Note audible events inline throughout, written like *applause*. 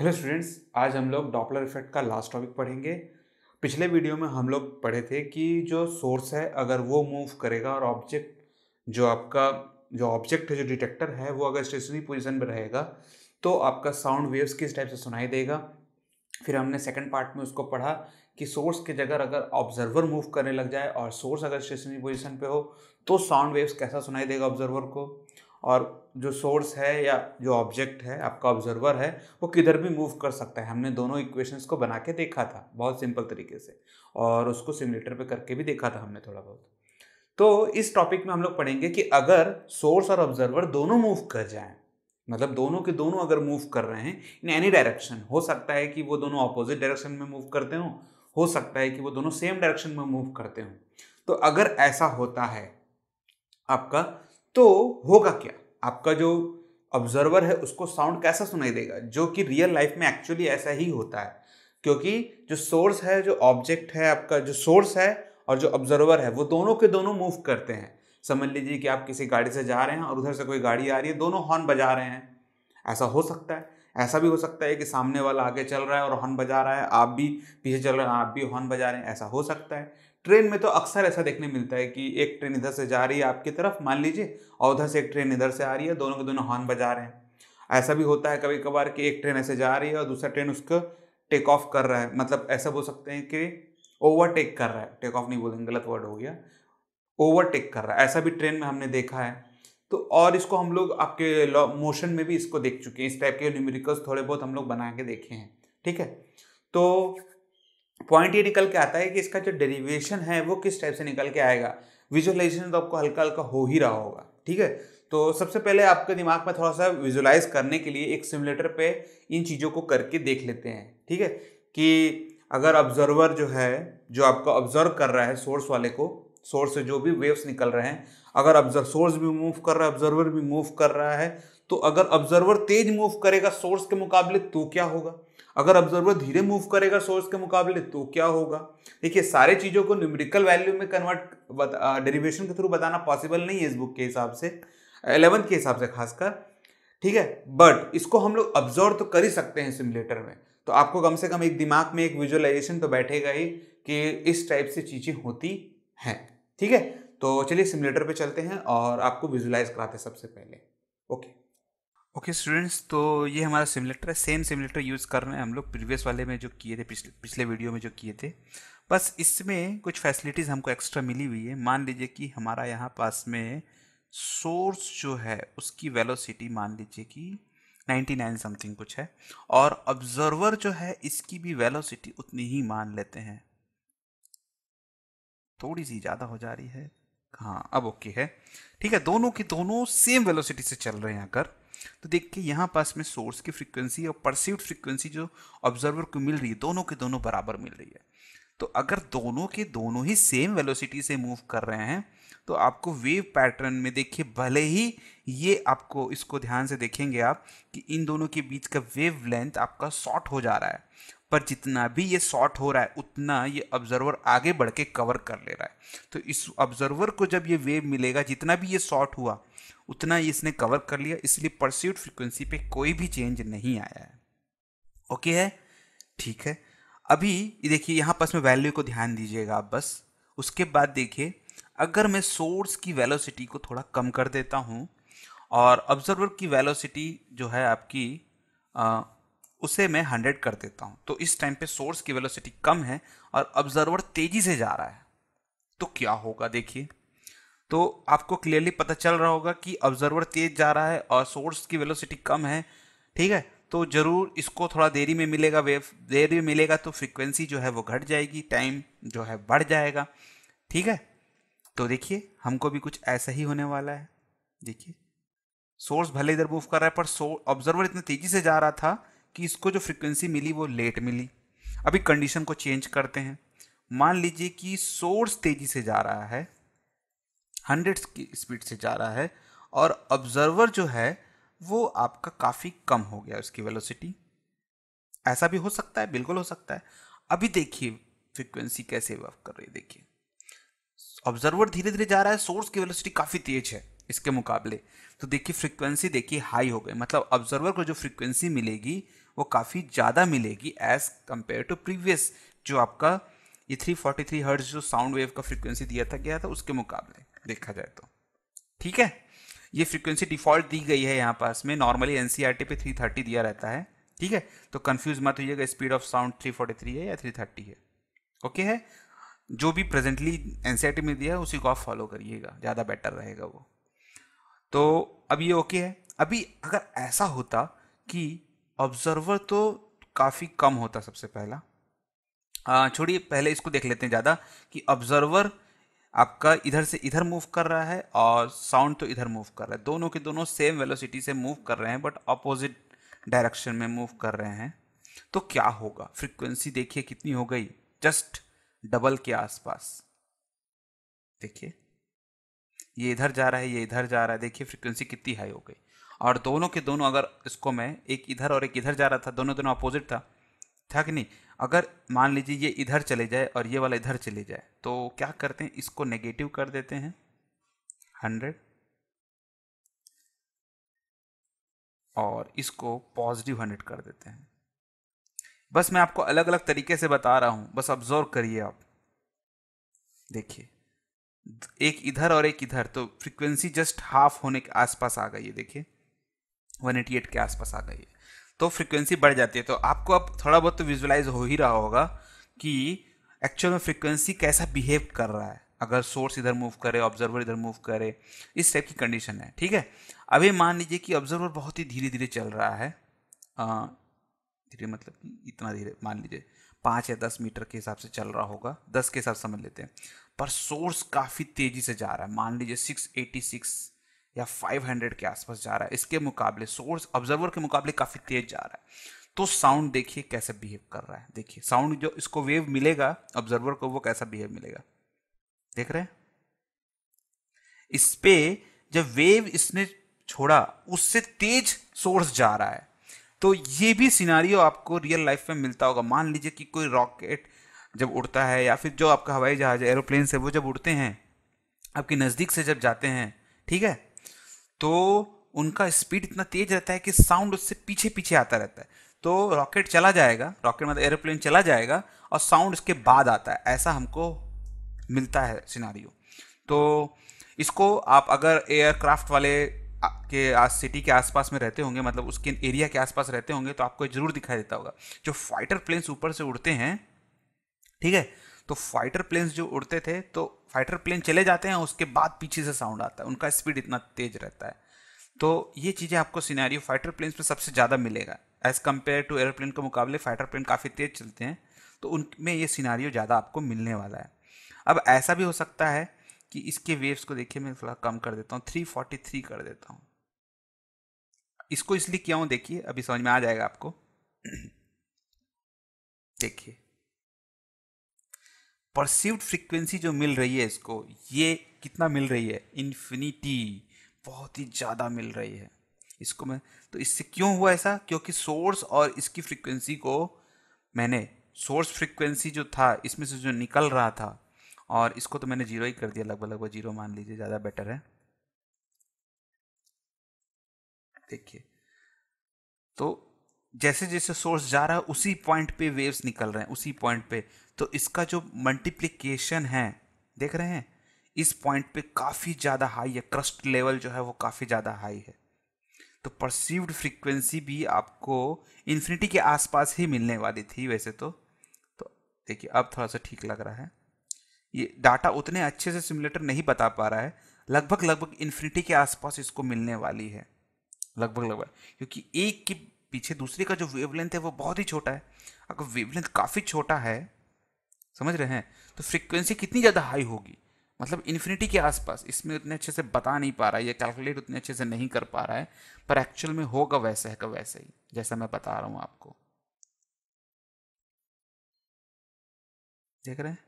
hello students आज हम लोग डॉपलर इफेक्ट का लास्ट टॉपिक पढ़ेंगे पिछले वीडियो में हम लोग पढ़े थे कि जो सोर्स है अगर वो मूव करेगा और ऑब्जेक्ट जो आपका जो ऑब्जेक्ट है जो डिटेक्टर है वो अगर स्टेशनरी पोजीशन पर रहेगा तो आपका साउंड वेव्स किस टाइप से सुनाई देगा फिर हमने सेकंड पार्ट में उसको पढ़ा कि सोर्स की जगह अगर ऑब्जर्वर मूव करने लग जाए और सोर्स अगर स्टेशनरी पोजिशन पर हो तो साउंड वेव्स कैसा सुनाई देगा ऑब्जर्वर को और जो सोर्स है या जो ऑब्जेक्ट है आपका ऑब्जर्वर है वो किधर भी मूव कर सकता है हमने दोनों इक्वेशंस को बना के देखा था बहुत सिंपल तरीके से और उसको सिमुलेटर पे करके भी देखा था हमने थोड़ा बहुत तो इस टॉपिक में हम लोग पढ़ेंगे कि अगर सोर्स और ऑब्जर्वर दोनों मूव कर जाएं मतलब दोनों के दोनों अगर मूव कर रहे हैं इन एनी डायरेक्शन हो सकता है कि वो दोनों ऑपोजिट डायरेक्शन में मूव करते हों हो सकता है कि वो दोनों सेम डायरेक्शन में मूव करते हों तो अगर ऐसा होता है आपका तो होगा क्या आपका जो ऑब्जर्वर है उसको साउंड कैसा सुनाई देगा जो कि रियल लाइफ में एक्चुअली ऐसा ही होता है क्योंकि जो सोर्स है जो ऑब्जेक्ट है आपका जो सोर्स है और जो ऑब्जर्वर है वो दोनों के दोनों मूव करते हैं समझ लीजिए कि आप किसी गाड़ी से जा रहे हैं और उधर से कोई गाड़ी आ रही है दोनों हॉर्न बजा रहे हैं ऐसा हो सकता है ऐसा भी हो सकता है कि सामने वाला आगे चल रहा है और हॉर्न बजा रहा है आप भी पीछे चल रहे हैं आप भी हॉर्न बजा रहे हैं ऐसा हो सकता है ट्रेन में तो अक्सर ऐसा देखने मिलता है कि एक ट्रेन इधर से जा रही है आपकी तरफ मान लीजिए और उधर से एक ट्रेन इधर से आ रही है दोनों के दोनों हॉर्न बजा रहे हैं ऐसा भी होता है कभी कभार कि एक ट्रेन ऐसे जा रही है और दूसरा ट्रेन उसको टेक ऑफ कर रहा है मतलब ऐसा बोल सकते हैं कि ओवरटेक कर रहा है टेक ऑफ नहीं बोलेंगे गलत वर्ड हो गया ओवरटेक कर रहा है ऐसा भी ट्रेन में हमने देखा है तो और इसको हम लोग आपके मोशन में भी इसको देख चुके हैं इस टाइप के न्यूमेरिकल्स थोड़े बहुत हम लोग बना के देखे हैं ठीक है तो पॉइंट ये निकल के आता है कि इसका जो डेरिवेशन है वो किस टाइप से निकल के आएगा विजुअलाइजेशन तो आपको हल्का हल्का हो ही रहा होगा ठीक है तो सबसे पहले आपके दिमाग में थोड़ा सा विजुलाइज करने के लिए एक सिमुलेटर पे इन चीज़ों को करके देख लेते हैं ठीक है कि अगर ऑब्जर्वर जो है जो आपका ऑब्जर्व कर रहा है सोर्स वाले को सोर्स से जो भी वेव्स निकल रहे हैं अगर ऑब्जर्व सोर्स भी मूव कर रहा है ऑब्जर्वर भी मूव कर रहा है तो अगर ऑब्जर्वर तेज मूव करेगा सोर्स के मुकाबले तो क्या होगा अगर ऑब्जर्वर धीरे मूव करेगा सोर्स के मुकाबले तो क्या होगा देखिए सारे चीज़ों को न्यूमेरिकल वैल्यू में कन्वर्ट डेरिवेशन के थ्रू बताना पॉसिबल नहीं है इस बुक के हिसाब से एलेवंथ के हिसाब से खासकर ठीक है बट इसको हम लोग ऑब्जर्व तो कर ही सकते हैं सिमुलेटर में तो आपको कम से कम एक दिमाग में एक विजुअलाइजेशन तो बैठेगा ही कि इस टाइप से चीज़ें होती हैं ठीक है तो चलिए सिमुलेटर पे चलते हैं और आपको विजुलाइज कराते सबसे पहले ओके ओके okay, स्टूडेंट्स तो ये हमारा सिमुलेटर है सेम सिमुलेटर यूज़ कर रहे हैं हम लोग प्रीवियस वाले में जो किए थे पिछले पिछले वीडियो में जो किए थे बस इसमें कुछ फैसिलिटीज़ हमको एक्स्ट्रा मिली हुई है मान लीजिए कि हमारा यहाँ पास में सोर्स जो है उसकी वेलोसिटी मान लीजिए कि 99 समथिंग कुछ है और ऑब्जर्वर जो है इसकी भी वेलोसिटी उतनी ही मान लेते हैं थोड़ी सी ज़्यादा हो जा रही है हाँ अब ओके है ठीक है दोनों की दोनों सेम वेलोसिटी से चल रहे हैं अगर तो देखिए यहाँ पास में सोर्स की फ्रीक्वेंसी और परसिव्ड फ्रीक्वेंसी जो ऑब्जर्वर को मिल रही है दोनों के दोनों बराबर मिल रही है तो अगर दोनों के दोनों ही सेम वेलोसिटी से मूव कर रहे हैं तो आपको वेव पैटर्न में देखिए भले ही ये आपको इसको ध्यान से देखेंगे आप कि इन दोनों के बीच का वेव लेंथ आपका शॉर्ट हो जा रहा है पर जितना भी ये शॉर्ट हो रहा है उतना ये ऑब्जर्वर आगे बढ़ के कवर कर ले रहा है तो इस ऑब्जर्वर को जब ये वेव मिलेगा जितना भी ये शॉर्ट हुआ उतना ही इसने कवर कर लिया इसलिए परस्यूट फ्रिक्वेंसी पे कोई भी चेंज नहीं आया है ओके है ठीक है अभी देखिए यहाँ पास में वैल्यू को ध्यान दीजिएगा आप बस उसके बाद देखिए अगर मैं सोर्स की वेलोसिटी को थोड़ा कम कर देता हूँ और ऑब्जर्वर की वेलोसिटी जो है आपकी आ, उसे मैं हंड्रेड कर देता हूँ तो इस टाइम पे सोर्स की वेलोसिटी कम है और ऑब्जर्वर तेज़ी से जा रहा है तो क्या होगा देखिए तो आपको क्लियरली पता चल रहा होगा कि ऑब्जर्वर तेज जा रहा है और सोर्स की वेलोसिटी कम है ठीक है तो ज़रूर इसको थोड़ा देरी में मिलेगा वेव देरी में मिलेगा तो फ्रिक्वेंसी जो है वो घट जाएगी टाइम जो है बढ़ जाएगा ठीक है तो देखिए हमको भी कुछ ऐसा ही होने वाला है देखिए सोर्स भले इधर मूव कर रहा है पर सो ऑब्जर्वर इतने तेज़ी से जा रहा था कि इसको जो फ्रिक्वेंसी मिली वो लेट मिली अभी कंडीशन को चेंज करते हैं मान लीजिए कि सोर्स तेज़ी से जा रहा है हंड्रेड्स की स्पीड से जा रहा है और ऑब्जर्वर जो है वो आपका काफ़ी कम हो गया उसकी वेलोसिटी ऐसा भी हो सकता है बिल्कुल हो सकता है अभी देखिए फ्रिक्वेंसी कैसे वर्क कर रही है देखिए ऑब्जर्वर धीरे धीरे जा रहा है सोर्स की वेलोसिटी काफ़ी तेज है इसके मुकाबले तो देखिए फ्रिक्वेंसी देखिए हाई हो गई मतलब ऑब्जर्वर को जो फ्रिक्वेंसी मिलेगी वो काफ़ी ज़्यादा मिलेगी एज कंपेयर टू प्रीवियस जो आपका ये 343 हर्ट्ज जो साउंड वेव का फ्रीक्वेंसी दिया था गया था उसके मुकाबले देखा जाए तो ठीक है ये फ्रीक्वेंसी डिफॉल्ट दी गई है यहाँ पास में नॉर्मली एन e पे 330 दिया रहता है ठीक है तो कन्फ्यूज मत होइएगा स्पीड ऑफ साउंड 343 है या 330 है ओके है जो भी प्रेजेंटली एन e में दिया है उसी को आप फॉलो करिएगा ज़्यादा बेटर रहेगा वो तो अब ये ओके है अभी अगर ऐसा होता कि ऑब्जर्वर तो काफ़ी कम होता सबसे पहला छोड़िए पहले इसको देख लेते हैं ज़्यादा कि ऑब्जर्वर आपका इधर से इधर मूव कर रहा है और साउंड तो इधर मूव कर रहा है दोनों के दोनों सेम वेलोसिटी से मूव कर रहे हैं बट अपोजिट डायरेक्शन में मूव कर रहे हैं तो क्या होगा फ्रीक्वेंसी देखिए कितनी हो गई जस्ट डबल के आसपास देखिए ये इधर जा रहा है ये इधर जा रहा है देखिए फ्रीक्वेंसी कितनी हाई हो गई और दोनों के दोनों अगर इसको मैं एक इधर और एक इधर जा रहा था दोनों दोनों अपोजिट था था कि नहीं अगर मान लीजिए ये इधर चले जाए और ये वाला इधर चले जाए तो क्या करते हैं इसको नेगेटिव कर देते हैं हंड्रेड और इसको पॉजिटिव हंड्रेड कर देते हैं बस मैं आपको अलग अलग तरीके से बता रहा हूं बस ऑब्जर्व करिए आप देखिए एक इधर और एक इधर तो फ्रीक्वेंसी जस्ट हाफ होने के आसपास आ गई है देखिए 188 के आसपास आ गई है तो फ्रिक्वेंसी बढ़ जाती है तो आपको अब थोड़ा बहुत तो विजुलाइज हो ही रहा होगा कि एक्चुअल में फ्रिक्वेंसी कैसा बिहेव कर रहा है अगर सोर्स इधर मूव करे ऑब्जर्वर इधर मूव करे इस टाइप की कंडीशन है ठीक है अभी मान लीजिए कि ऑब्जर्वर बहुत ही धीरे धीरे चल रहा है धीरे मतलब कि इतना धीरे मान लीजिए पाँच या दस मीटर के हिसाब से चल रहा होगा दस के हिसाब समझ लेते हैं पर सोर्स काफ़ी तेज़ी से जा रहा है मान लीजिए सिक्स एटी सिक्स या 500 के आसपास जा रहा है इसके मुकाबले सोर्स ऑब्जर्वर के मुकाबले काफ़ी तेज जा रहा है तो साउंड देखिए कैसे बिहेव कर रहा है देखिए साउंड जो इसको वेव मिलेगा ऑब्जर्वर को वो कैसा बिहेव मिलेगा देख रहे हैं इस पे जब वेव इसने छोड़ा उससे तेज सोर्स जा रहा है तो ये भी सिनारियो आपको रियल लाइफ में मिलता होगा मान लीजिए कि कोई रॉकेट जब उड़ता है या फिर जो आपका हवाई जहाज एरोप्लेन से वो जब उड़ते हैं आपके नज़दीक से जब जाते हैं ठीक है तो उनका स्पीड इतना तेज रहता है कि साउंड उससे पीछे पीछे आता रहता है तो रॉकेट चला जाएगा रॉकेट मतलब एरोप्लेन चला जाएगा और साउंड उसके बाद आता है ऐसा हमको मिलता है सिनारियो तो इसको आप अगर एयरक्राफ्ट वाले के आज सिटी के आसपास में रहते होंगे मतलब उसके एरिया के आसपास रहते होंगे तो आपको जरूर दिखाई देता होगा जो फाइटर प्लेन्स ऊपर से उड़ते हैं ठीक है तो फाइटर प्लेन्स जो उड़ते थे तो फाइटर प्लेन चले जाते हैं उसके बाद पीछे से साउंड आता है उनका स्पीड इतना तेज रहता है तो ये चीज़ें आपको सिनेरियो फाइटर प्लेन्स में सबसे ज़्यादा मिलेगा एज़ कम्पेयर टू एयरप्लेन के मुकाबले फाइटर प्लेन काफ़ी तेज़ चलते हैं तो उनमें ये सिनारियो ज़्यादा आपको मिलने वाला है अब ऐसा भी हो सकता है कि इसके वेव्स को देखिए मैं थोड़ा कम कर देता हूँ थ्री फोर्टी थ्री कर देता हूँ इसको इसलिए किया हूँ देखिए अभी समझ में आ जाएगा आपको *clears throat* देखिए परसिव्ड फ्रीक्वेंसी जो मिल रही है इसको ये कितना मिल रही है इन्फिनिटी बहुत ही ज़्यादा मिल रही है इसको मैं तो इससे क्यों हुआ ऐसा क्योंकि सोर्स और इसकी फ्रीक्वेंसी को मैंने सोर्स फ्रीक्वेंसी जो था इसमें से जो निकल रहा था और इसको तो मैंने जीरो ही कर दिया लगभग लगभग जीरो मान लीजिए ज़्यादा बेटर है देखिए तो जैसे जैसे सोर्स जा रहा है उसी पॉइंट पे वेव्स निकल रहे हैं उसी पॉइंट पे तो इसका जो मल्टीप्लिकेशन है देख रहे हैं इस पॉइंट पे काफ़ी ज़्यादा हाई है क्रस्ट लेवल जो है वो काफ़ी ज़्यादा हाई है तो परसीव्ड फ्रीक्वेंसी भी आपको इन्फिनिटी के आसपास ही मिलने वाली थी वैसे तो तो देखिए अब थोड़ा सा ठीक लग रहा है ये डाटा उतने अच्छे से सिमुलेटर नहीं बता पा रहा है लगभग लगभग इन्फिनिटी के आसपास इसको मिलने वाली है लगभग लगभग क्योंकि एक की पीछे दूसरी का जो वेवलेंथ है वो बहुत ही छोटा है अगर वेवलेंथ काफ़ी छोटा है समझ रहे हैं तो फ्रीक्वेंसी कितनी ज़्यादा हाई होगी मतलब इन्फिनिटी के आसपास इसमें उतने अच्छे से बता नहीं पा रहा है या कैलकुलेट उतने अच्छे से नहीं कर पा रहा है पर एक्चुअल में होगा वैसे है का वैसे ही जैसा मैं बता रहा हूँ आपको देख रहे हैं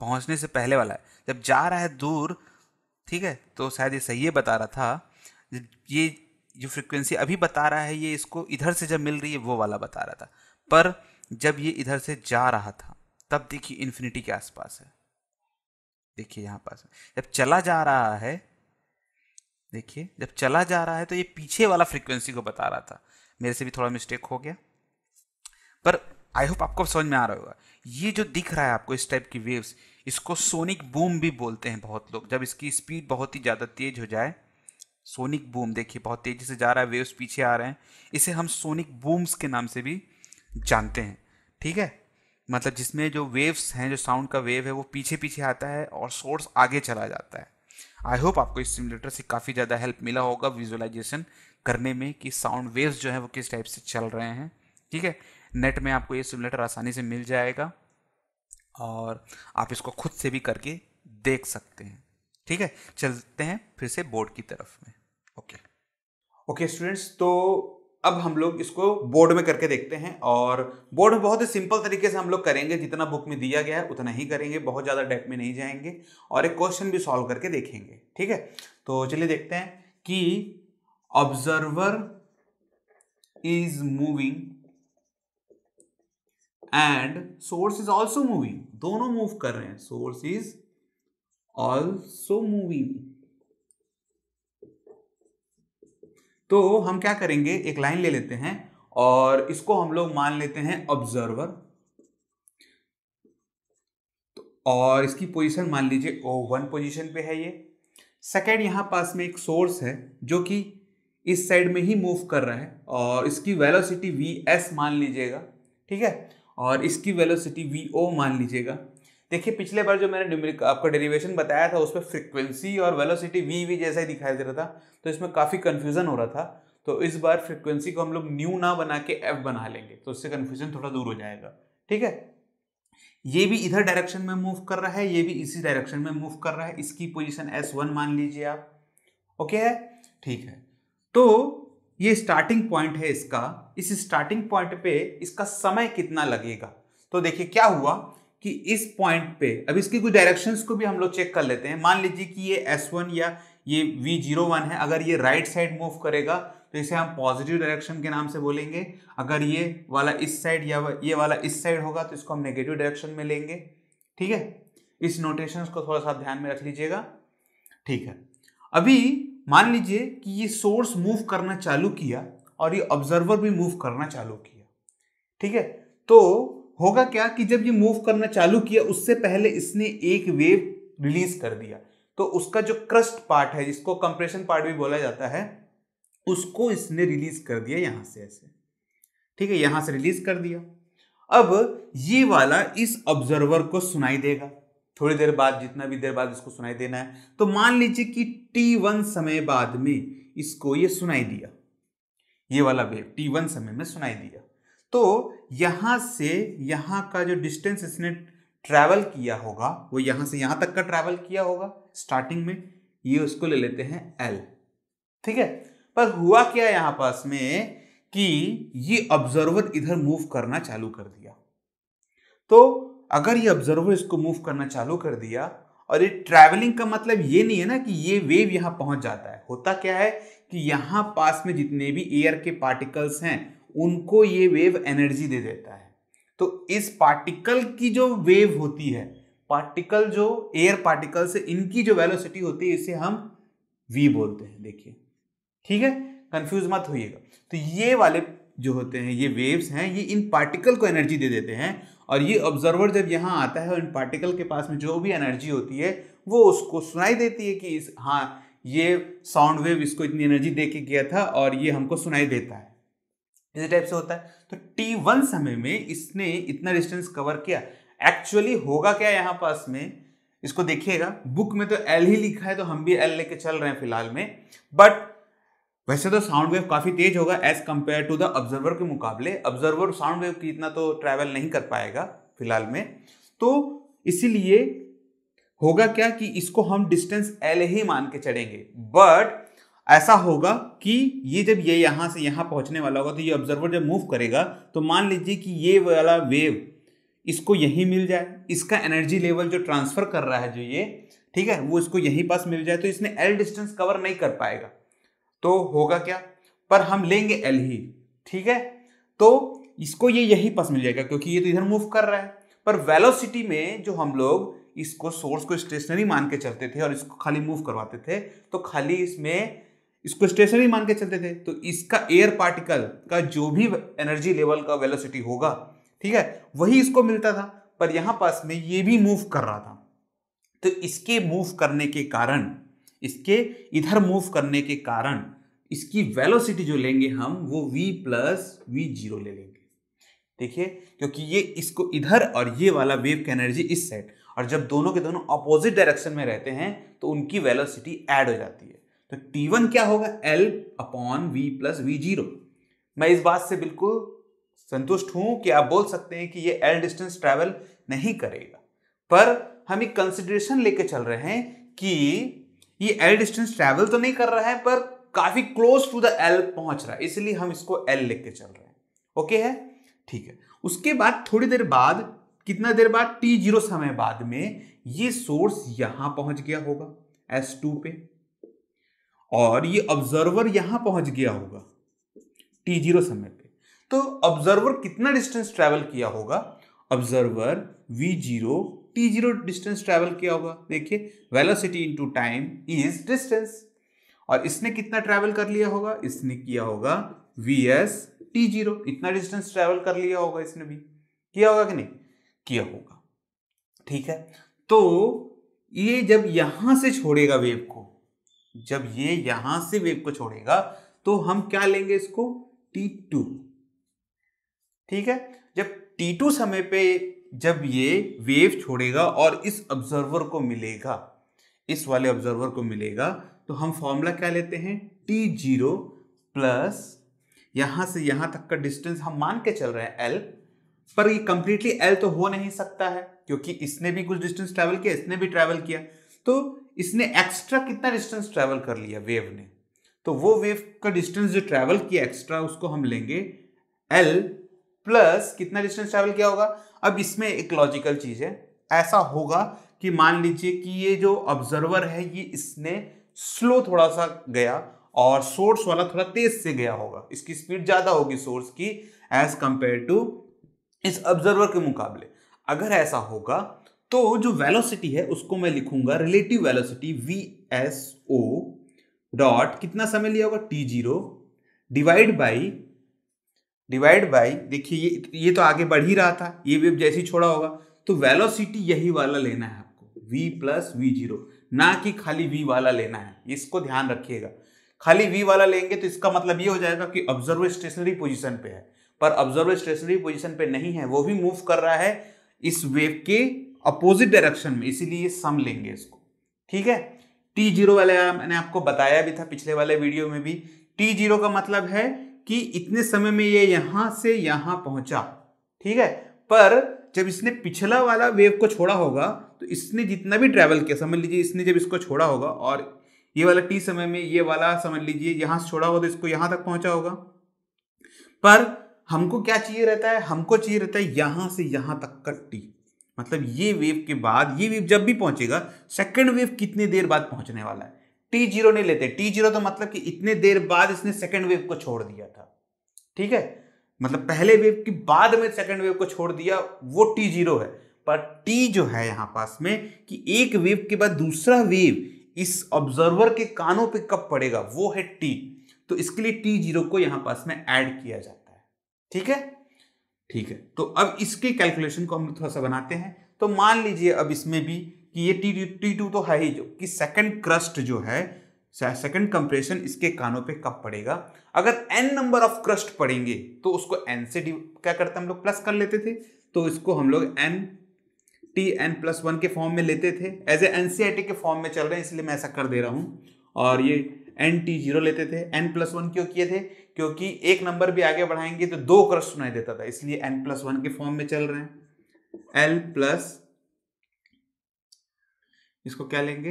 पहुंचने से पहले वाला है जब जा रहा है दूर ठीक है तो शायद ये सही है बता रहा था ये जो फ्रिक्वेंसी अभी बता रहा है ये इसको इधर से जब मिल रही है वो वाला बता रहा था पर जब ये इधर से जा रहा था तब देखिए इन्फिनिटी के आसपास है देखिए यहाँ पास जब चला जा रहा है देखिए जब चला जा रहा है तो ये पीछे वाला फ्रिक्वेंसी को बता रहा था मेरे से भी थोड़ा मिस्टेक हो गया पर आई होप आपको समझ में आ रहा होगा ये जो दिख रहा है आपको इस टाइप की वेव्स इसको सोनिक बूम भी बोलते हैं बहुत लोग जब इसकी स्पीड बहुत ही ज़्यादा तेज हो जाए सोनिक बूम देखिए बहुत तेज़ी से जा रहा है वेव्स पीछे आ रहे हैं इसे हम सोनिक बूम्स के नाम से भी जानते हैं ठीक है मतलब जिसमें जो वेव्स हैं जो साउंड का वेव है वो पीछे पीछे आता है और सोर्स आगे चला जाता है आई होप आपको इस सिमुलेटर से काफ़ी ज़्यादा हेल्प मिला होगा विजुअलाइजेशन करने में कि साउंड वेव्स जो है वो किस टाइप से चल रहे हैं ठीक है नेट में आपको ये सिमुलेटर आसानी से मिल जाएगा और आप इसको खुद से भी करके देख सकते हैं ठीक है चलते हैं फिर से बोर्ड की तरफ में ओके ओके स्टूडेंट्स तो अब हम लोग इसको बोर्ड में करके देखते हैं और बोर्ड में बहुत ही सिंपल तरीके से हम लोग करेंगे जितना बुक में दिया गया है उतना ही करेंगे बहुत ज़्यादा डेप में नहीं जाएंगे और एक क्वेश्चन भी सॉल्व करके देखेंगे ठीक है तो चलिए देखते हैं कि observer is moving and source is also moving दोनों मूव कर रहे हैं सोर्स इज ऑल्सो मूविंग तो हम क्या करेंगे एक लाइन ले लेते हैं और इसको हम लोग मान लेते हैं ऑब्जर्वर तो और इसकी पोजीशन मान लीजिए ओ वन पोजिशन पे है ये सेकेंड यहाँ पास में एक सोर्स है जो कि इस साइड में ही मूव कर रहा है और इसकी वेलोसिटी वी एस मान लीजिएगा ठीक है और इसकी वेलोसिटी वी ओ मान लीजिएगा देखिए पिछले बार जो मैंने आपका डेरिवेशन बताया था उस पर फ्रिक्वेंसी और वेलोसिटी वी वी जैसा ही दिखाई दे रहा था तो इसमें काफ़ी कन्फ्यूज़न हो रहा था तो इस बार फ्रिक्वेंसी को हम लोग न्यू ना बना के एफ बना लेंगे तो उससे कन्फ्यूजन थोड़ा दूर हो जाएगा ठीक है ये भी इधर डायरेक्शन में मूव कर रहा है ये भी इसी डायरेक्शन में मूव कर रहा है इसकी पोजिशन एस वन मान लीजिए आप ओके है ठीक है तो ये स्टार्टिंग पॉइंट है इसका इस स्टार्टिंग पॉइंट पे इसका समय कितना लगेगा तो देखिए क्या हुआ कि इस पॉइंट पे अब इसकी कुछ डायरेक्शंस को भी हम लोग चेक कर लेते हैं मान लीजिए कि ये S1 या ये V01 है अगर ये राइट साइड मूव करेगा तो इसे हम पॉजिटिव डायरेक्शन के नाम से बोलेंगे अगर ये वाला इस साइड या ये वाला इस साइड होगा तो इसको हम नेगेटिव डायरेक्शन में लेंगे ठीक है इस नोटेशन को थोड़ा सा ध्यान में रख लीजिएगा ठीक है अभी मान लीजिए कि ये सोर्स मूव करना चालू किया और ये ऑब्जर्वर भी मूव करना चालू किया ठीक है तो होगा क्या कि जब ये मूव करना चालू किया उससे पहले इसने एक वेव रिलीज कर दिया तो उसका जो क्रस्ट पार्ट है जिसको कंप्रेशन पार्ट भी बोला जाता है उसको इसने रिलीज कर दिया यहां से ऐसे ठीक है यहां से रिलीज कर दिया अब ये वाला इस ऑब्जर्वर को सुनाई देगा थोड़ी देर बाद जितना भी देर बाद इसको सुनाई देना है तो मान लीजिए कि टी वन समय बाद में इसको ये सुनाई दिया ये वाला वेव टी वन समय में सुनाई दिया तो यहाँ से यहाँ का जो डिस्टेंस इसने ट्रैवल किया होगा वो यहाँ से यहाँ तक का ट्रैवल किया होगा स्टार्टिंग में ये उसको ले लेते हैं एल ठीक है पर हुआ क्या यहाँ पास में कि ये ऑब्जर्वर इधर मूव करना चालू कर दिया तो अगर ये ऑब्जर्वर इसको मूव करना चालू कर दिया और ये ट्रैवलिंग का मतलब ये नहीं है ना कि ये वेव यहाँ पहुँच जाता है होता क्या है कि यहाँ पास में जितने भी एयर के पार्टिकल्स हैं उनको ये वेव एनर्जी दे देता है तो इस पार्टिकल की जो वेव होती है पार्टिकल जो एयर पार्टिकल से इनकी जो वेलोसिटी होती है इसे हम वी बोलते हैं देखिए ठीक है कंफ्यूज मत होइएगा तो ये वाले जो होते हैं ये वेव्स हैं ये इन पार्टिकल को एनर्जी दे देते हैं और ये ऑब्जर्वर जब यहाँ आता है और इन पार्टिकल के पास में जो भी एनर्जी होती है वो उसको सुनाई देती है कि इस हाँ ये साउंड वेव इसको इतनी एनर्जी दे के गया था और ये हमको सुनाई देता है इसी टाइप से होता है तो टी वन समय में इसने इतना डिस्टेंस कवर किया एक्चुअली होगा क्या यहाँ पास में इसको देखिएगा बुक में तो एल ही लिखा है तो हम भी एल लेके चल रहे हैं फिलहाल में बट वैसे तो साउंड वेव काफी तेज होगा as compare to the observer के मुकाबले ऑब्जर्वर साउंड वेव की इतना तो ट्रैवल नहीं कर पाएगा फिलहाल में तो इसीलिए होगा क्या कि इसको हम डिस्टेंस एल ही मान के चढ़ेंगे बट ऐसा होगा कि ये जब ये यहाँ से यहाँ पहुँचने वाला होगा तो ये ऑब्जर्वर जब मूव करेगा तो मान लीजिए कि ये वाला वेव इसको यहीं मिल जाए इसका एनर्जी लेवल जो ट्रांसफ़र कर रहा है जो ये ठीक है वो इसको यहीं पास मिल जाए तो इसने एल डिस्टेंस कवर नहीं कर पाएगा तो होगा क्या पर हम लेंगे एल ही ठीक है तो इसको ये यहीं पास मिल जाएगा क्योंकि ये तो इधर मूव कर रहा है पर वेलोसिटी में जो हम लोग इसको सोर्स को स्टेशनरी मान के चलते थे और इसको खाली मूव करवाते थे तो खाली इसमें इसको स्टेशनरी मान के चलते थे तो इसका एयर पार्टिकल का जो भी एनर्जी लेवल का वेलोसिटी होगा ठीक है वही इसको मिलता था पर यहाँ पास में ये भी मूव कर रहा था तो इसके मूव करने के कारण इसके इधर मूव करने के कारण इसकी वेलोसिटी जो लेंगे हम वो v प्लस वी जीरो ले लेंगे देखिए क्योंकि ये इसको इधर और ये वाला वेव की एनर्जी इस साइड और जब दोनों के दोनों अपोजिट डायरेक्शन में रहते हैं तो उनकी वेलोसिटी ऐड हो जाती है तो टी वन क्या होगा L upon V plus V zero मैं इस बात से बिल्कुल संतुष्ट हूं कि आप बोल सकते हैं कि ये एल डिस्टेंस ट्रैवल नहीं करेगा पर हम एक कंसिडरेशन लेके चल रहे हैं कि ये एल डिस्टेंस ट्रैवल तो नहीं कर रहा है पर काफी क्लोज टू द एल पहुंच रहा है इसलिए हम इसको एल लिख के चल रहे हैं ओके है ठीक है उसके बाद थोड़ी देर बाद कितना देर बाद टी जीरो समय बाद में ये सोर्स यहां पहुंच गया होगा एस टू पे और ये ऑब्जर्वर यहां पहुंच गया होगा टी जीरो समय पे तो ऑब्जर्वर कितना डिस्टेंस ट्रेवल किया होगा observer V zero T zero distance travel किया होगा देखिए velocity into time is distance और इसने कितना ट्रेवल कर लिया होगा इसने किया होगा वी एस टी जीरो इतना डिस्टेंस ट्रेवल कर लिया होगा इसने भी किया होगा कि नहीं किया होगा ठीक है तो ये जब यहां से छोड़ेगा वेव को जब ये यहां से वेव को छोड़ेगा तो हम क्या लेंगे इसको टी टू ठीक है जब टी टू समय पे जब ये वेव छोड़ेगा और इस ऑब्जर्वर को मिलेगा इस वाले ऑब्जर्वर को मिलेगा तो हम फॉर्मूला क्या लेते हैं टी जीरो प्लस यहां से यहां तक का डिस्टेंस हम मान के चल रहे हैं एल पर ये कंप्लीटली एल तो हो नहीं सकता है क्योंकि इसने भी कुछ डिस्टेंस ट्रैवल किया इसने भी ट्रैवल किया तो इसने एक्स्ट्रा कितना डिस्टेंस ट्रैवल कर लिया वेव ने तो वो वेव का डिस्टेंस जो ट्रैवल किया एक्स्ट्रा उसको हम लेंगे एल प्लस कितना डिस्टेंस ट्रैवल किया होगा अब इसमें एक लॉजिकल चीज है ऐसा होगा कि मान लीजिए कि ये जो ऑब्जर्वर है ये इसने स्लो थोड़ा सा गया और सोर्स वाला थोड़ा तेज से गया होगा इसकी स्पीड ज़्यादा होगी सोर्स की एज कंपेयर टू इस ऑब्जर्वर के मुकाबले अगर ऐसा होगा तो जो वेलोसिटी है उसको मैं लिखूंगा relative velocity V S O dot कितना समय लिया होगा T zero divide by divide by देखिए ये ये तो आगे बढ़ ही रहा था ये वेव जैसे ही छोड़ा होगा तो वेलोसिटी यही वाला लेना है आपको v प्लस वी जीरो ना कि खाली v वाला लेना है इसको ध्यान रखिएगा खाली v वाला लेंगे तो इसका मतलब ये हो जाएगा कि ऑब्जर्व स्टेशनरी पोजिशन पे है पर ऑब्जर्व स्टेशनरी पोजिशन पे नहीं है वो भी मूव कर रहा है इस वेव के अपोजिट डायरेक्शन में इसीलिए सम लेंगे इसको ठीक है टी जीरो वाले मैंने आपको बताया भी था पिछले वाले वीडियो में भी टी जीरो का मतलब है कि इतने समय में ये यहां से यहां पहुंचा ठीक है पर जब इसने पिछला वाला वेव को छोड़ा होगा तो इसने जितना भी ट्रेवल किया समझ लीजिए इसने जब इसको छोड़ा होगा और ये वाला टी समय में ये वाला समझ लीजिए यहाँ से छोड़ा होगा तो इसको यहाँ तक पहुँचा होगा पर हमको क्या चाहिए रहता है हमको चाहिए रहता है यहाँ से यहाँ तक का टी मतलब ये वेव के बाद ये वेव जब भी पहुंचेगा सेकंड वेव कितने देर बाद पहुंचने वाला है टी जीरो नहीं लेते टी जीरो तो मतलब कि इतने देर बाद इसने सेकंड वेव को छोड़ दिया था ठीक है मतलब पहले वेव के बाद में सेकंड वेव को छोड़ दिया वो टी जीरो है पर टी जो है यहां पास में कि एक वेव के बाद दूसरा वेव इस ऑब्जर्वर के कानों पर कब पड़ेगा वो है टी तो इसके लिए टी जीरो को यहां पास में एड किया जाता है ठीक है ठीक है तो अब इसके कैलकुलेशन को हम थोड़ा सा बनाते हैं तो मान लीजिए अब इसमें भी कि ये टी टी टू तो है ही जो कि सेकंड क्रस्ट जो है सेकंड कंप्रेशन इसके कानों पे कब पड़ेगा अगर एन नंबर ऑफ क्रस्ट पड़ेंगे तो उसको एन से क्या करते हम लोग प्लस कर लेते थे तो इसको हम लोग N T N plus one के फॉर्म में लेते थे as A N C I T के फॉर्म में चल रहे हैं इसलिए मैं ऐसा कर दे रहा हूँ और ये एन टी जीरो लेते थे एन प्लस वन क्यों किए थे क्योंकि एक नंबर भी आगे बढ़ाएंगे तो दो क्रॉस सुनाई देता था इसलिए एन प्लस वन के फॉर्म में चल रहे हैं एल प्लस इसको क्या लेंगे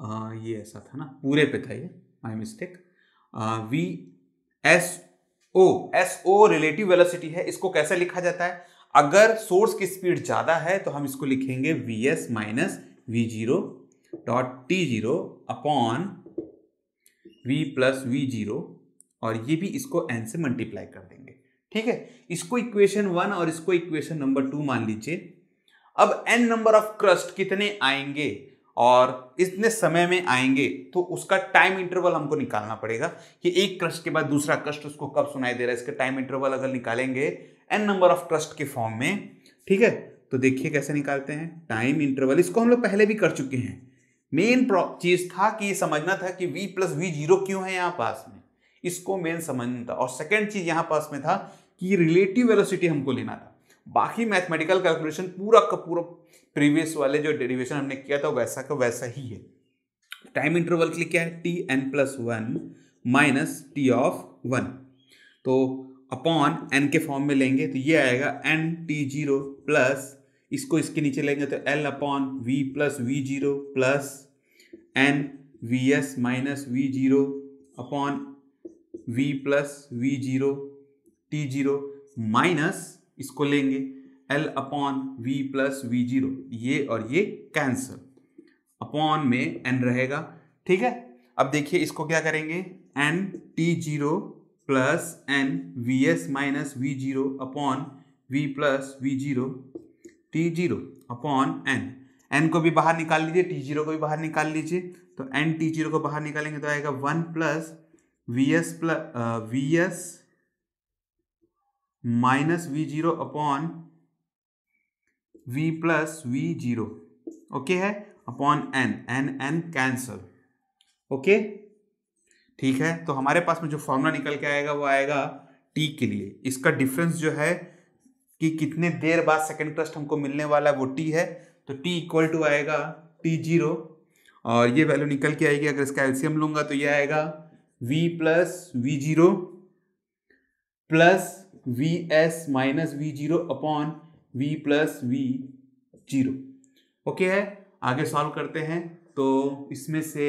आ, ये ऐसा था ना पूरे पे था ये my mistake V S O S O relative velocity है इसको कैसे लिखा जाता है अगर सोर्स की स्पीड ज़्यादा है तो हम इसको लिखेंगे V S minus V zero dot T zero upon V plus V zero और ये भी इसको एन से मल्टीप्लाई कर देंगे ठीक है इसको इक्वेशन वन और इसको इक्वेशन नंबर टू मान लीजिए अब एन नंबर ऑफ क्रस्ट कितने आएंगे और इतने समय में आएंगे तो उसका टाइम इंटरवल हमको निकालना पड़ेगा कि एक क्रस्ट के बाद दूसरा क्रस्ट उसको कब सुनाई दे रहा है इसका टाइम इंटरवल अगर निकालेंगे एन नंबर ऑफ क्रस्ट के फॉर्म में ठीक है तो देखिए कैसे निकालते हैं टाइम इंटरवल इसको हम लोग पहले भी कर चुके हैं मेन चीज था कि ये समझना था कि v प्लस वी जीरो क्यों है यहाँ पास में इसको मेन समझना था और सेकेंड चीज यहाँ पास में था कि रिलेटिव वेलोसिटी हमको लेना था बाकी मैथमेटिकल कैलकुलेशन पूरा का पूरा प्रीवियस वाले जो डेरिवेशन हमने किया था वैसा का वैसा ही है टाइम इंटरवल के लिए क्या है T N plus one minus T of one तो अपॉन एन के फॉर्म में लेंगे तो ये आएगा एन टी जीरो प्लस इसको इसके नीचे लेंगे तो L upon V plus V zero plus N V S minus V zero upon V plus V zero T zero minus इसको लेंगे L upon V plus V zero ये और ये कैंसल अपॉन में एन रहेगा ठीक है अब देखिए इसको क्या करेंगे N T zero plus N V S minus V zero upon V plus V zero T zero upon N N को भी बाहर निकाल लीजिए टी जीरो को भी बाहर निकाल लीजिए तो एन टी जीरो को बाहर निकालेंगे तो आएगा one plus V S plus V S minus V zero upon V plus V zero okay है upon N N N cancel okay ठीक है तो हमारे पास में जो फॉर्मूला निकल के आएगा वो आएगा टी के लिए इसका डिफरेंस जो है कि कितने देर बाद सेकेंड क्रस्ट हमको मिलने वाला है वो टी है तो टी इक्वल टू आएगा टी जीरो और ये वैल्यू निकल के आएगी अगर इसका एल्सियम लूंगा तो ये आएगा V plus V zero plus V S minus V zero upon V plus V zero okay है आगे सॉल्व करते हैं तो इसमें से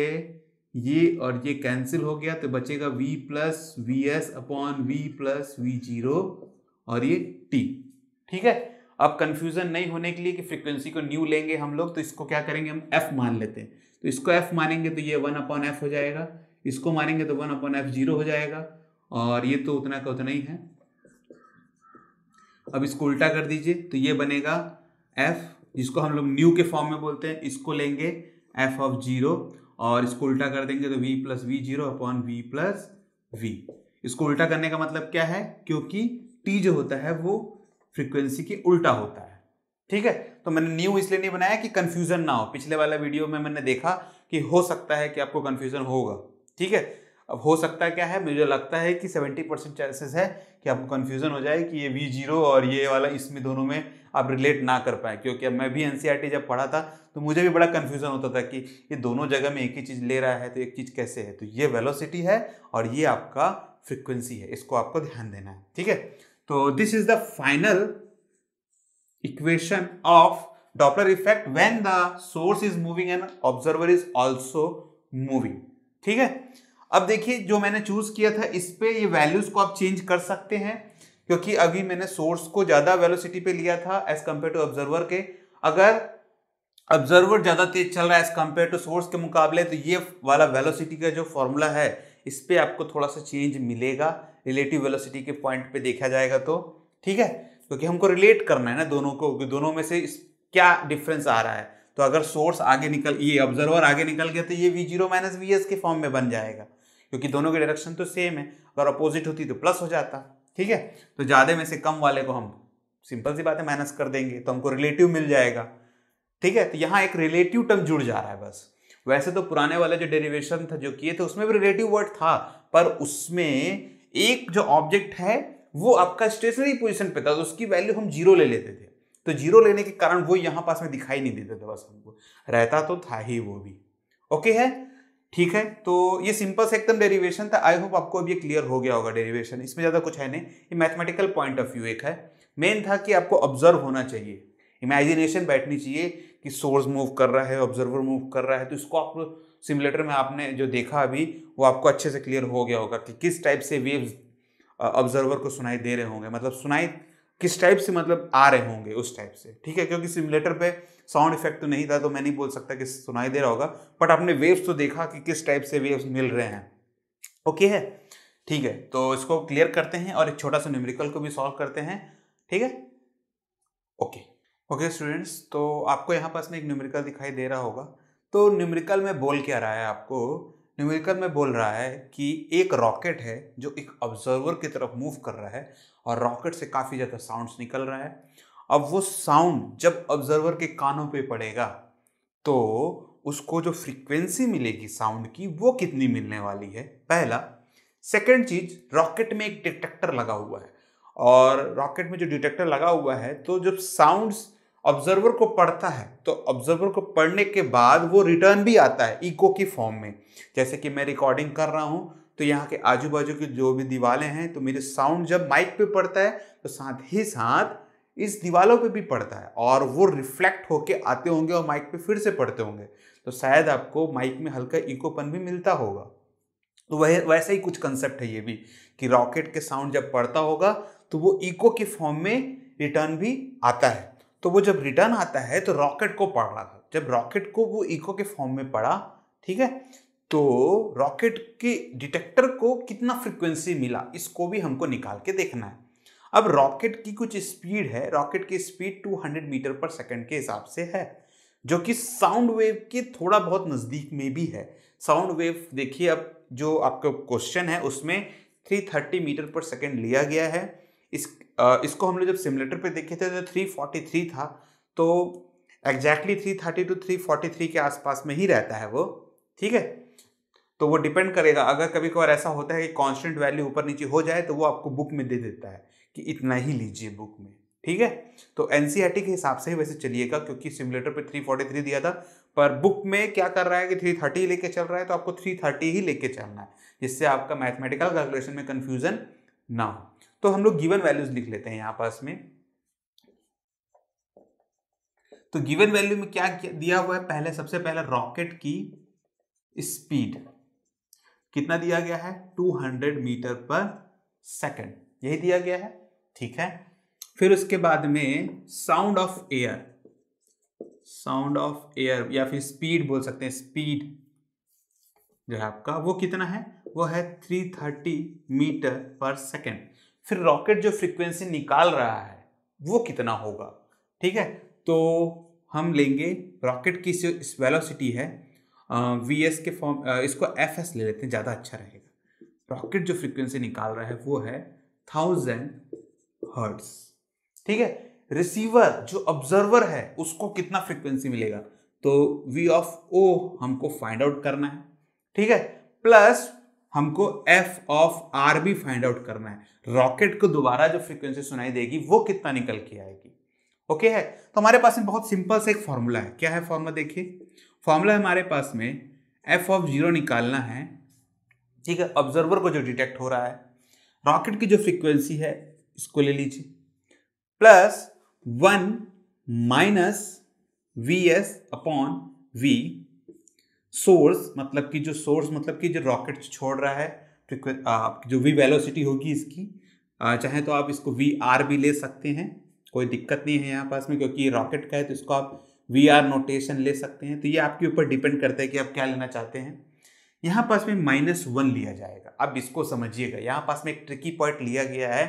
ये और ये कैंसिल हो गया तो बचेगा v plus V S upon V plus V zero और ये t ठीक है अब कंफ्यूजन नहीं होने के लिए कि फ्रीक्वेंसी को न्यू लेंगे हम लोग तो इसको क्या करेंगे हम एफ मान लेते हैं तो इसको एफ मानेंगे तो ये वन अपॉन एफ हो जाएगा इसको मानेंगे तो वन अपॉन एफ जीरो हो जाएगा और ये तो उतना का उतना ही है अब इसको उल्टा कर दीजिए तो ये बनेगा एफ जिसको हम लोग न्यू के फॉर्म में बोलते हैं इसको लेंगे एफ ऑफ जीरो और इसको उल्टा कर देंगे तो V plus V zero upon V plus V इसको उल्टा करने का मतलब क्या है क्योंकि टी जो होता है वो फ्रीक्वेंसी के उल्टा होता है ठीक है तो मैंने न्यू इसलिए नहीं बनाया कि कन्फ्यूजन ना हो पिछले वाला वीडियो में मैंने देखा कि हो सकता है कि आपको कन्फ्यूजन होगा ठीक है अब हो सकता है क्या है मुझे लगता है कि सेवेंटी परसेंट चांसेस है कि आपको कन्फ्यूजन हो जाए कि ये वी जीरो और ये वाला इसमें दोनों में आप रिलेट ना कर पाए क्योंकि अब मैं भी एन e जब पढ़ा था तो मुझे भी बड़ा कन्फ्यूजन होता था कि ये दोनों जगह में एक ही चीज़ ले रहा है तो एक चीज़ कैसे है तो ये वेलोसिटी है और ये आपका फ्रिक्वेंसी है इसको आपको ध्यान देना है ठीक है तो this is the final equation of Doppler effect when the source is moving and observer is also moving ठीक है अब देखिए जो मैंने चूज किया था इस पे ये वैल्यूज को आप चेंज कर सकते हैं क्योंकि अभी मैंने सोर्स को ज्यादा वेलोसिटी पे लिया था एज कंपेयर टू ऑब्जर्वर के अगर ऑब्जर्वर ज्यादा तेज चल रहा है एज कंपेयर टू सोर्स के मुकाबले तो ये वाला वेलोसिटी का जो फॉर्मूला है इस पे आपको थोड़ा सा चेंज मिलेगा रिलेटिव वेलोसिटी के पॉइंट पे देखा जाएगा तो ठीक है क्योंकि हमको रिलेट करना है ना दोनों को दोनों में से इस क्या डिफरेंस आ रहा है तो अगर सोर्स आगे निकल ये ऑब्जर्वर आगे निकल गया तो ये V zero minus V S के फॉर्म में बन जाएगा क्योंकि दोनों के डायरेक्शन तो सेम है अगर अपोजिट होती तो प्लस हो जाता ठीक है तो ज़्यादा में से कम वाले को हम सिंपल सी बात है माइनस कर देंगे तो हमको रिलेटिव मिल जाएगा ठीक है तो यहाँ एक रिलेटिव टर्म जुड़ जा रहा है बस वैसे तो पुराने वाला जो डेरिवेशन था जो किए थे उसमें भी रिलेटिव वर्ड था पर उसमें एक जो ऑब्जेक्ट है वो आपका स्टेशनरी पोजिशन पे था तो उसकी वैल्यू हम जीरो ले लेते थे तो जीरो लेने के कारण वो यहाँ पास में दिखाई नहीं देता था बस हमको रहता तो था ही वो भी ओके है ठीक है तो ये सिंपल से एकदम डेरिवेशन था आई होप आपको अभी क्लियर हो गया होगा डेरिवेशन इसमें ज़्यादा कुछ है नहीं ये मैथमेटिकल पॉइंट ऑफ व्यू एक है मेन था कि आपको ऑब्जर्व होना चाहिए इमेजिनेशन बैठनी चाहिए कि सोर्स मूव कर रहा है ऑब्जर्वर मूव कर रहा है तो इसको आप सिमुलेटर में आपने जो देखा अभी वो आपको अच्छे से क्लियर हो गया होगा कि किस टाइप से वेव्स ऑब्जर्वर को सुनाई दे रहे होंगे मतलब सुनाई किस टाइप से मतलब आ रहे होंगे उस टाइप से ठीक है क्योंकि सिमुलेटर पे साउंड इफेक्ट तो नहीं था तो मैं नहीं बोल सकता कि सुनाई दे रहा होगा बट आपने वेव्स तो देखा कि किस टाइप से वेव्स मिल रहे हैं ओके है ठीक है तो इसको क्लियर करते हैं और एक छोटा सा न्यूमेरिकल को भी सॉल्व करते हैं ठीक है ओके ओके स्टूडेंट्स तो आपको यहाँ पास में एक न्यूमेरिकल दिखाई दे रहा होगा तो न्यूमेरिकल में बोल क्या रहा है आपको न्यूमेरिकल में बोल रहा है कि एक रॉकेट है जो एक ऑब्जर्वर की तरफ मूव कर रहा है और रॉकेट से काफ़ी ज़्यादा साउंड्स निकल रहा है अब वो साउंड जब ऑब्जर्वर के कानों पे पड़ेगा तो उसको जो फ्रीक्वेंसी मिलेगी साउंड की वो कितनी मिलने वाली है पहला सेकेंड चीज़ रॉकेट में एक डिटेक्टर लगा हुआ है और रॉकेट में जो डिटेक्टर लगा हुआ है तो जब साउंड्स ऑब्जर्वर को पढ़ता है तो ऑब्जर्वर को पढ़ने के बाद वो रिटर्न भी आता है इको की फॉर्म में जैसे कि मैं रिकॉर्डिंग कर रहा हूँ तो यहाँ के आजू बाजू की जो भी दीवारें हैं तो मेरे साउंड जब माइक पे पड़ता है तो साथ ही साथ इस दीवारों पे भी पड़ता है और वो रिफ्लेक्ट होके आते होंगे और माइक पे फिर से पड़ते होंगे तो शायद आपको माइक में हल्का इकोपन भी मिलता होगा तो वह वैसा ही कुछ कंसेप्ट है ये भी कि रॉकेट के साउंड जब पड़ता होगा तो वो इको के फॉर्म में रिटर्न भी आता है तो वो जब रिटर्न आता है तो रॉकेट को पढ़ रहा था जब रॉकेट को वो इको के फॉर्म में पढ़ा ठीक है तो रॉकेट के डिटेक्टर को कितना फ्रिक्वेंसी मिला इसको भी हमको निकाल के देखना है अब रॉकेट की कुछ स्पीड है रॉकेट की स्पीड 200 मीटर पर सेकंड के हिसाब से है जो कि साउंड वेव के थोड़ा बहुत नज़दीक में भी है साउंड वेव देखिए अब जो आपका क्वेश्चन है उसमें 330 मीटर पर सेकंड लिया गया है इस इसको हमने जब सिमुलेटर पे देखे थे तो थ्री फोर्टी थ्री था तो exactly three thirty two three forty three के आसपास में ही रहता है वो ठीक है तो वो डिपेंड करेगा अगर कभी कभार ऐसा होता है कि कांस्टेंट वैल्यू ऊपर नीचे हो जाए तो वो आपको बुक में दे देता है कि इतना ही लीजिए बुक में ठीक है तो एन e के हिसाब से ही वैसे चलिएगा क्योंकि सिमुलेटर पे 343 दिया था पर बुक में क्या कर रहा है कि 330 लेके चल रहा है तो आपको 330 ही लेके चलना है जिससे आपका मैथमेटिकल कैलकुलेशन में कन्फ्यूजन ना हो तो हम लोग गिवन वैल्यूज लिख लेते हैं यहां पास में तो गिवन वैल्यू में क्या दिया हुआ है पहले सबसे पहले रॉकेट की स्पीड कितना दिया गया है 200 मीटर पर सेकंड यही दिया गया है ठीक है फिर उसके बाद में sound of air sound of air या फिर स्पीड बोल सकते हैं स्पीड जो है आपका वो कितना है वो है 330 मीटर पर सेकंड फिर रॉकेट जो फ्रीक्वेंसी निकाल रहा है वो कितना होगा ठीक है तो हम लेंगे रॉकेट की वेलोसिटी है वी एस के फॉर्म इसको एफ एस ले लेते हैं ज़्यादा अच्छा रहेगा रॉकेट जो फ्रीक्वेंसी निकाल रहा है वो है थाउजेंड हर्ट्स ठीक है रिसीवर जो ऑब्जर्वर है उसको कितना फ्रीक्वेंसी मिलेगा तो वी ऑफ ओ हमको फाइंड आउट करना है ठीक है प्लस हमको एफ ऑफ आर भी फाइंड आउट करना है रॉकेट को दोबारा जो फ्रीक्वेंसी सुनाई देगी वो कितना निकल के आएगी ओके है तो हमारे पास में बहुत सिंपल सा एक फॉर्मूला है क्या है फॉर्मूला देखिए फॉर्मूला हमारे पास में एफ ऑफ जीरो निकालना है ठीक है ऑब्जर्वर को जो डिटेक्ट हो रहा है रॉकेट की जो फ्रिक्वेंसी है इसको ले लीजिए plus one minus V S upon V source मतलब कि जो सोर्स मतलब कि जो रॉकेट छोड़ रहा है आपकी जो वी वेलोसिटी होगी इसकी चाहे तो आप इसको वी आर भी ले सकते हैं कोई दिक्कत नहीं है यहाँ पास में क्योंकि ये रॉकेट का है तो इसको आप वी आर नोटेशन ले सकते हैं तो ये आपके ऊपर डिपेंड करता है कि आप क्या लेना चाहते हैं यहाँ पास में माइनस वन लिया जाएगा अब इसको समझिएगा यहाँ पास में एक ट्रिकी पॉइंट लिया गया है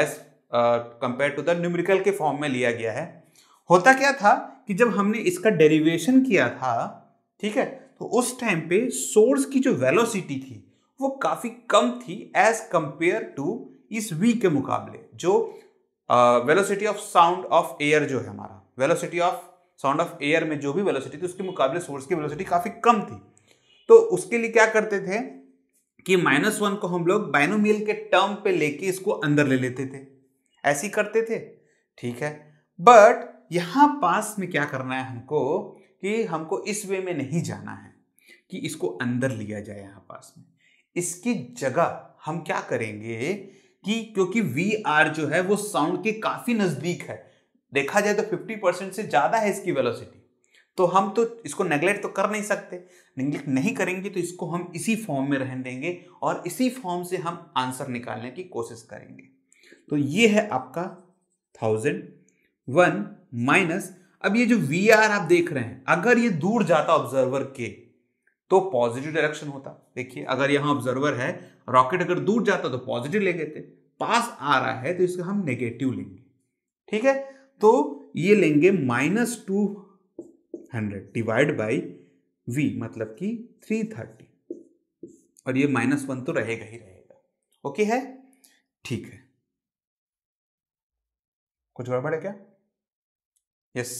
as compare to the numerical के फॉर्म में लिया गया है होता क्या था कि जब हमने इसका डेरिवेशन किया था ठीक है तो उस टाइम पे सोर्स की जो वेलोसिटी थी वो काफ़ी कम थी एज कंपेयर टू इस वी के मुकाबले जो velocity of sound of air जो है हमारा velocity of sound of air में जो भी वेलोसिटी थी उसके मुकाबले सोर्स की वेलोसिटी काफ़ी कम थी तो उसके लिए क्या करते थे कि माइनस वन को हम लोग बाइनोमियल के टर्म पे लेके इसको अंदर ले लेते थे ऐसी करते थे ठीक है बट यहां पास में क्या करना है हमको कि हमको इस वे में नहीं जाना है कि इसको अंदर लिया जाए यहाँ पास में इसकी जगह हम क्या करेंगे कि क्योंकि वी आर जो है वो साउंड के काफ़ी नज़दीक है देखा जाए तो फिफ्टी परसेंट से ज़्यादा है इसकी वेलोसिटी तो हम तो इसको नेगलेक्ट तो कर नहीं सकते नेगलेक्ट नहीं करेंगे तो इसको हम इसी फॉर्म में रहने देंगे और इसी फॉर्म से हम आंसर निकालने की कोशिश करेंगे तो ये है आपका थाउजेंड वन माइनस अब ये जो वी आप देख रहे हैं अगर ये दूर जाता ऑब्जर्वर के तो पॉजिटिव डायरेक्शन होता देखिए अगर यहां ऑब्जर्वर है रॉकेट अगर दूर जाता तो पॉजिटिव ले लेते पास आ रहा है तो इसका हम नेगेटिव लेंगे ठीक है तो ये लेंगे minus two hundred divide by V मतलब कि थ्री थर्टी और ये माइनस वन तो रहेगा ही रहेगा ओके है ठीक है कुछ गड़बड़ है क्या यस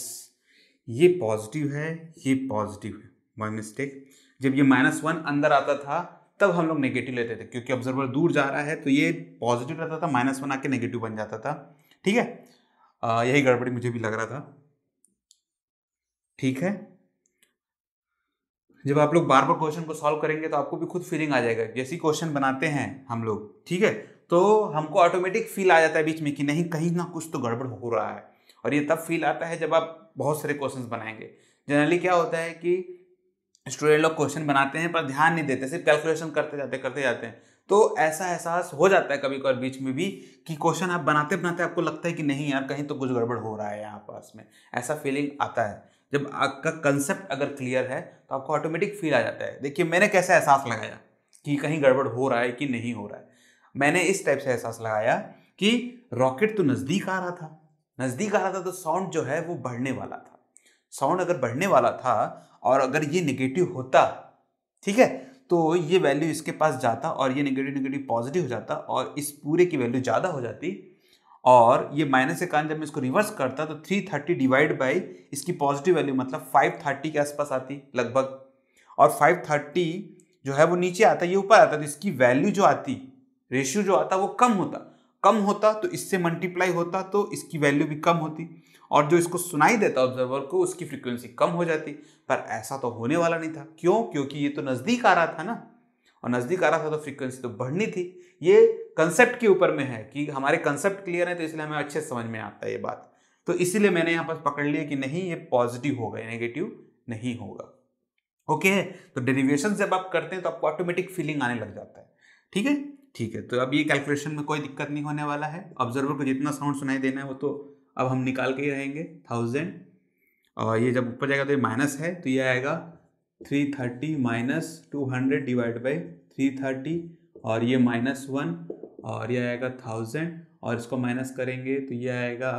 ये पॉजिटिव है ये पॉजिटिव है बाई मिस्टेक जब ये माइनस वन अंदर आता था तब हम लोग नेगेटिव लेते थे क्योंकि ऑब्जर्वर दूर जा रहा है तो ये पॉजिटिव रहता था माइनस वन आके नेगेटिव बन जाता था ठीक है आ, यही गड़बड़ी मुझे भी लग रहा था ठीक है जब आप लोग बार बार क्वेश्चन को सॉल्व करेंगे तो आपको भी खुद फीलिंग आ जाएगा जैसे क्वेश्चन बनाते हैं हम लोग ठीक है तो हमको ऑटोमेटिक फील आ जाता है बीच में कि नहीं कहीं ना कुछ तो गड़बड़ हो रहा है और ये तब फील आता है जब आप बहुत सारे क्वेश्चन बनाएंगे जनरली क्या होता है कि स्टूडेंट लोग क्वेश्चन बनाते हैं पर ध्यान नहीं देते सिर्फ कैलकुलेशन करते जाते करते जाते हैं तो ऐसा एहसास हो जाता है कभी कभार बीच में भी कि क्वेश्चन आप बनाते बनाते आपको लगता है कि नहीं यार कहीं तो कुछ गड़बड़ हो रहा है यहाँ पास में ऐसा फीलिंग आता है जब आपका कंसेप्ट अगर क्लियर है तो आपको ऑटोमेटिक फील आ जाता है देखिए मैंने कैसा एहसास लगाया कि कहीं गड़बड़ हो रहा है कि नहीं हो रहा है मैंने इस टाइप से एहसास लगाया कि रॉकेट तो नज़दीक आ रहा था नज़दीक आ रहा था तो साउंड जो है वो बढ़ने वाला था साउंड अगर बढ़ने वाला था और अगर ये निगेटिव होता ठीक है तो ये वैल्यू इसके पास जाता और ये निगेटिव निगेटिव पॉजिटिव हो जाता और इस पूरे की वैल्यू ज़्यादा हो जाती और ये माइनस के कारण जब मैं इसको रिवर्स करता तो 330 डिवाइड बाई इसकी पॉजिटिव वैल्यू मतलब 530 के आसपास आती लगभग और 530 जो है वो नीचे आता ये ऊपर आता तो इसकी वैल्यू जो आती रेशियो जो आता वो कम होता कम होता तो इससे मल्टीप्लाई होता तो इसकी वैल्यू भी कम होती और जो इसको सुनाई देता ऑब्जर्वर को उसकी फ्रिक्वेंसी कम हो जाती पर ऐसा तो होने वाला नहीं था क्यों क्योंकि ये तो नज़दीक आ रहा था ना और नज़दीक आ रहा था तो फ्रीक्वेंसी तो बढ़नी थी ये कंसेप्ट के ऊपर में है कि हमारे कंसेप्ट क्लियर है तो इसलिए हमें अच्छे समझ में आता है ये बात तो इसीलिए मैंने यहाँ पर पकड़ लिया कि नहीं ये पॉजिटिव होगा नेगेटिव नहीं होगा ओके तो डेरिवेशन जब आप करते हैं तो आपको ऑटोमेटिक फीलिंग आने लग जाता है ठीक है ठीक है तो अब ये कैलकुलेशन में कोई दिक्कत नहीं होने वाला है ऑब्जर्वर को जितना साउंड सुनाई देना है वो तो अब हम निकाल के ही रहेंगे थाउजेंड और ये जब ऊपर जाएगा तो ये माइनस है तो ये आएगा three thirty minus two hundred divide by three thirty और ये माइनस वन और ये आएगा थाउजेंड और इसको माइनस करेंगे तो ये आएगा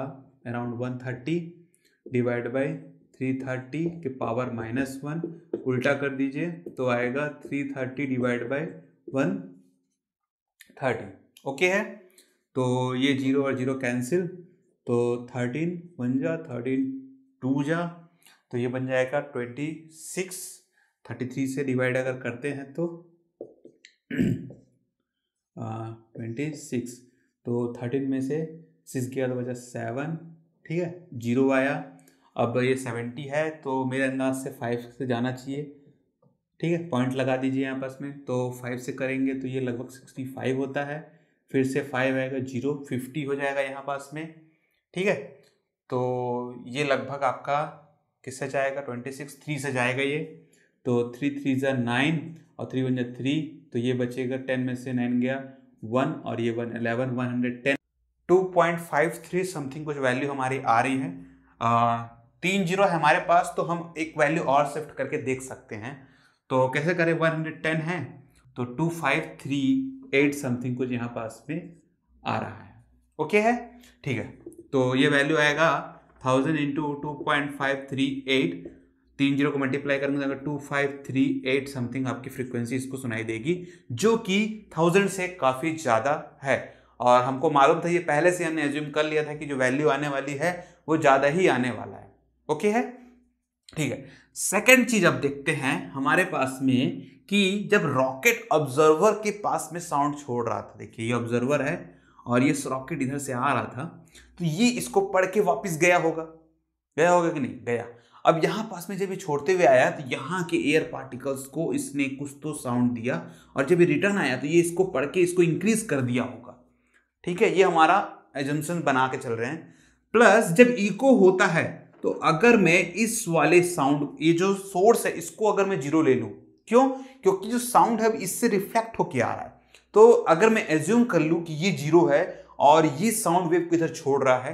around one thirty divide by three thirty के पावर माइनस वन उल्टा कर दीजिए तो आएगा three thirty divide by one thirteen okay है तो ये जीरो और जीरो कैंसिल तो थर्टीन वन जा थर्टीन टू जा तो ये बन जाएगा ट्वेंटी सिक्स थर्टी थ्री से डिवाइड अगर करते हैं तो *clears throat* ट्वेंटी सिक्स तो थर्टीन में से सिक्स गया तो बचा सेवन ठीक है जीरो आया अब ये सेवेंटी है तो मेरे अंदाज से फाइव से जाना चाहिए ठीक है पॉइंट लगा दीजिए यहाँ पास में तो फाइव से करेंगे तो ये लगभग सिक्सटी फाइव होता है फिर से फाइव आएगा जीरो फिफ्टी हो जाएगा यहाँ पास में ठीक है तो ये लगभग आपका किससे जाएगा ट्वेंटी सिक्स थ्री से जाएगा ये तो थ्री थ्री ज़ा नाइन और थ्री वन जै थ्री तो ये बचेगा टेन में से नाइन गया वन और ये one eleven one hundred ten two point five three something कुछ वैल्यू हमारी आ रही है आ, तीन जीरो है हमारे पास तो हम एक वैल्यू और शिफ्ट करके देख सकते हैं तो कैसे करें वन हंड्रेड टेन है तो two five three eight something कुछ यहाँ पास में आ रहा है ओके है ठीक है तो ये वैल्यू आएगा thousand into two point five three eight तीन जीरो को मल्टीप्लाई करेंगे तो अगर two five three eight something आपकी फ्रिक्वेंसी इसको सुनाई देगी जो कि थाउजेंड से काफ़ी ज़्यादा है और हमको मालूम था ये पहले से हमने एज्यूम कर लिया था कि जो वैल्यू आने वाली है वो ज़्यादा ही आने वाला है ओके है ठीक है सेकेंड चीज अब देखते हैं हमारे पास में कि जब रॉकेट ऑब्जर्वर के पास में साउंड छोड़ रहा था देखिए ये ऑब्जर्वर है और ये रॉकेट इधर से आ रहा था तो ये इसको पढ़ के वापस गया होगा गया होगा कि नहीं गया अब यहाँ पास में जब ये छोड़ते हुए आया तो यहाँ के एयर पार्टिकल्स को इसने कुछ तो साउंड दिया और जब ये रिटर्न आया तो ये इसको पढ़ के इसको इंक्रीज कर दिया होगा ठीक है ये हमारा एजेंसन बना के चल रहे हैं प्लस जब इको होता है तो अगर मैं इस वाले साउंड ये जो सोर्स है इसको अगर मैं जीरो ले लू क्यों क्योंकि जो साउंड है इससे रिफ्लेक्ट होके आ रहा है तो अगर मैं एज्यूम कर लू कि ये जीरो है और ये साउंड वेव किधर छोड़ रहा है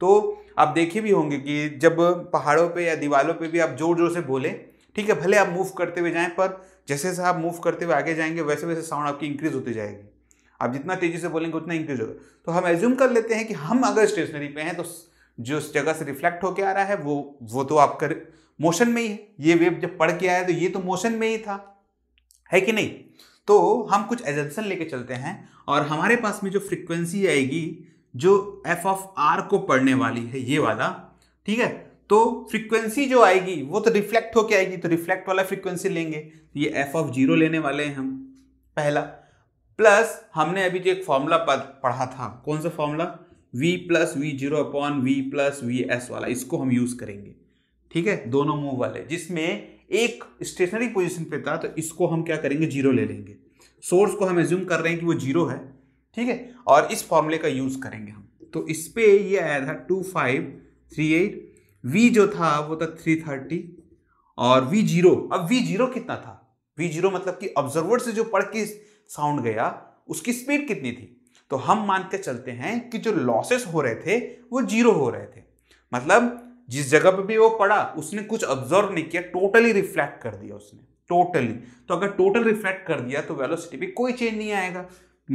तो आप देखे भी होंगे कि जब पहाड़ों पे या दीवारों पे भी आप जोर जोर से बोले ठीक है भले आप मूव करते हुए जाएं पर जैसे जैसे आप मूव करते हुए आगे जाएंगे वैसे वैसे साउंड आपकी इंक्रीज होती जाएगी आप जितना तेजी से बोलेंगे उतना इंक्रीज होगा तो हम एज्यूम कर लेते हैं कि हम अगर स्टेशनरी पे हैं तो जो उस जगह से रिफ्लेक्ट होके आ रहा है वो वो तो आपका मोशन में ही है ये वेव जब पढ़ के आया तो ये तो मोशन में ही था है कि नहीं तो हम कुछ एजेंशन लेके चलते हैं और हमारे पास में जो फ्रिक्वेंसी आएगी जो एफ ऑफ आर को पढ़ने वाली है ये वाला ठीक है तो फ्रीक्वेंसी जो आएगी वो तो रिफ्लेक्ट होके आएगी तो रिफ्लेक्ट वाला फ्रीक्वेंसी लेंगे तो ये एफ ऑफ जीरो लेने वाले हैं हम पहला प्लस हमने अभी जो एक फॉर्मूला पढ़ा था कौन सा formula V plus V zero upon V plus V S वाला इसको हम यूज करेंगे ठीक है दोनों मूव वाले जिसमें एक स्टेशनरी पोजिशन पे था तो इसको हम क्या करेंगे जीरो ले लेंगे सोर्स को हम एज्यूम कर रहे हैं कि वो जीरो है ठीक है और इस फॉर्मूले का यूज करेंगे हम तो इस पे ये आया था two five three eight V जो था वो था थ्री थर्टी और वी जीरो अब वी जीरो कितना था वी जीरो मतलब कि ऑब्जर्वर से जो पढ़ के साउंड गया उसकी स्पीड कितनी थी तो हम मान के चलते हैं कि जो लॉसेस हो रहे थे वो जीरो हो रहे थे मतलब जिस जगह पे भी वो पड़ा उसने कुछ ऑब्जर्व नहीं किया टोटली रिफ्लेक्ट कर दिया उसने टोटली तो अगर टोटल रिफ्लेक्ट कर दिया तो वेलोसिटी भी कोई चेंज नहीं आएगा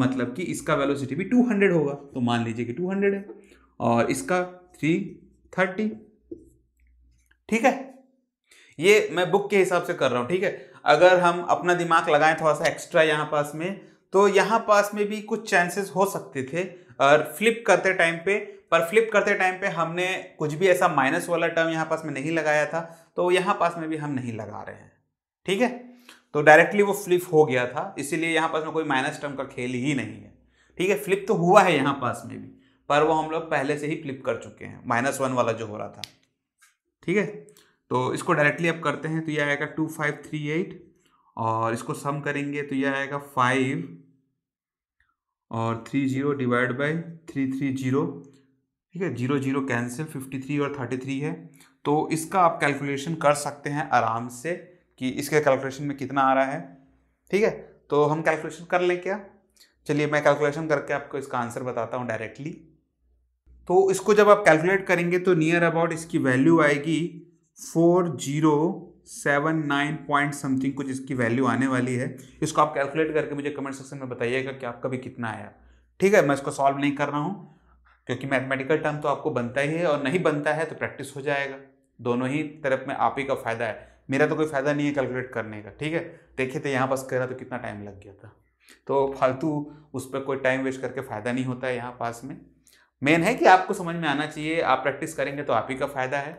मतलब कि इसका वेलोसिटी भी 200 होगा तो मान लीजिए कि 200 है और इसका 330 ठीक है ये मैं बुक के हिसाब से कर रहा हूं ठीक है अगर हम अपना दिमाग लगाएं थोड़ा सा एक्स्ट्रा यहां पास में तो यहाँ पास में भी कुछ चांसेस हो सकते थे और फ्लिप करते टाइम पे पर फ्लिप करते टाइम पे हमने कुछ भी ऐसा माइनस वाला टर्म यहाँ पास में नहीं लगाया था तो यहाँ पास में भी हम नहीं लगा रहे हैं ठीक है तो डायरेक्टली वो फ्लिप हो गया था इसीलिए यहाँ पास में कोई माइनस टर्म का खेल ही नहीं है ठीक है फ्लिप तो हुआ है यहाँ पास में भी पर वो हम लोग पहले से ही फ्लिप कर चुके हैं माइनस वन वाला जो हो रहा था ठीक है तो इसको डायरेक्टली अब करते हैं तो ये आएगा टू फाइव थ्री एट और इसको सम करेंगे तो ये आएगा फाइव और three zero divide by three three zero ठीक है zero zero cancel fifty three और थर्टी थ्री है तो इसका आप कैलकुलेशन कर सकते हैं आराम से कि इसके कैलकुलेशन में कितना आ रहा है ठीक है तो हम कैलकुलेशन कर लें क्या चलिए मैं कैलकुलेशन करके आपको इसका आंसर बताता हूँ डायरेक्टली तो इसको जब आप कैलकुलेट करेंगे तो नियर अबाउट इसकी वैल्यू आएगी four zero seven nine point something कुछ इसकी वैल्यू आने वाली है इसको आप कैलकुलेट करके मुझे कमेंट सेक्शन में बताइएगा कि आपका भी कितना आया ठीक है मैं इसको सॉल्व नहीं कर रहा हूँ क्योंकि मैथमेटिकल टर्म तो आपको बनता ही है और नहीं बनता है तो प्रैक्टिस हो जाएगा दोनों ही तरफ में आप ही का फ़ायदा है मेरा तो कोई फ़ायदा नहीं है कैलकुलेट करने का ठीक है देखे थे तो यहाँ पास रहा तो कितना टाइम लग गया था तो फालतू उस पर कोई टाइम वेस्ट करके फ़ायदा नहीं होता है यहाँ पास में मेन है कि आपको समझ में आना चाहिए आप प्रैक्टिस करेंगे तो आप ही का फ़ायदा है